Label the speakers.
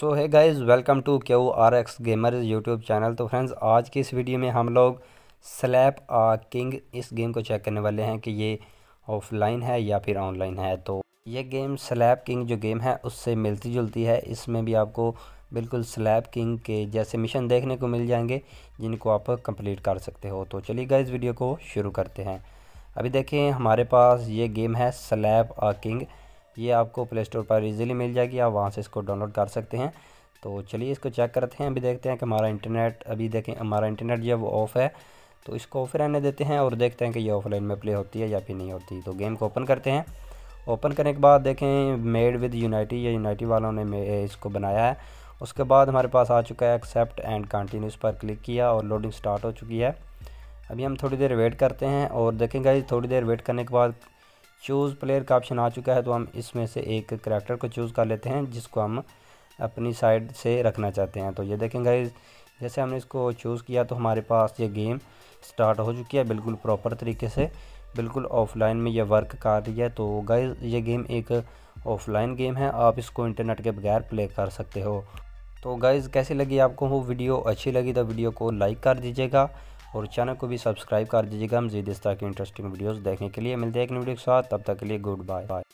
Speaker 1: सो है guys welcome to K O R X gamer YouTube channel तो friends आज की इस वीडियो में हम लोग स्लैप आ किंग इस गेम को चेक करने वाले हैं कि ये ऑफलाइन है या फिर ऑनलाइन है तो ये गेम स्लैप किंग जो गेम है उससे मिलती जुलती है इसमें भी आपको बिल्कुल स्लैप किंग के जैसे मिशन देखने को मिल जाएंगे जिनको आप कंप्लीट कर सकते हो तो चलिए गाइज़ वीडियो को शुरू करते हैं अभी देखें हमारे पास ये गेम है स्लैप आ किंग ये आपको प्ले स्टोर पर ईजिली मिल जाएगी आप वहाँ से इसको डाउनलोड कर सकते हैं तो चलिए इसको चेक करते हैं अभी देखते हैं कि हमारा इंटरनेट अभी देखें हमारा इंटरनेट जो है वो ऑफ़ है तो इसको ऑफ रहने देते हैं और देखते हैं कि ये ऑफलाइन में प्ले होती है या फिर नहीं होती तो गेम को ओपन करते हैं ओपन करने के बाद देखें मेड विद यूनाइटी या यूनाइटी वालों ने इसको बनाया है उसके बाद हमारे पास आ चुका है एक्सेप्ट एंड कंटिन्यू पर क्लिक किया और लोडिंग स्टार्ट हो चुकी है अभी हम थोड़ी देर वेट करते हैं और देखेंगे थोड़ी देर वेट करने के बाद चूज़ प्लेयर का ऑप्शन आ चुका है तो हम इसमें से एक करैक्टर को चूज़ कर लेते हैं जिसको हम अपनी साइड से रखना चाहते हैं तो ये देखें गाइज जैसे हमने इसको चूज़ किया तो हमारे पास ये गेम स्टार्ट हो चुकी है बिल्कुल प्रॉपर तरीके से बिल्कुल ऑफलाइन में ये वर्क कर रही है तो गाइज ये गेम एक ऑफलाइन गेम है आप इसको इंटरनेट के बगैर प्ले कर सकते हो तो गाइज़ कैसी लगी आपको वो वीडियो अच्छी लगी तो वीडियो को लाइक कर दीजिएगा और चैनल को भी सब्सक्राइब कर दीजिएगा मजीद इस तरह की इंटरेस्टिंग वीडियोज़ देखने के लिए मिलते हैं एक वीडियो के साथ तब तक के लिए गुड बाय बाय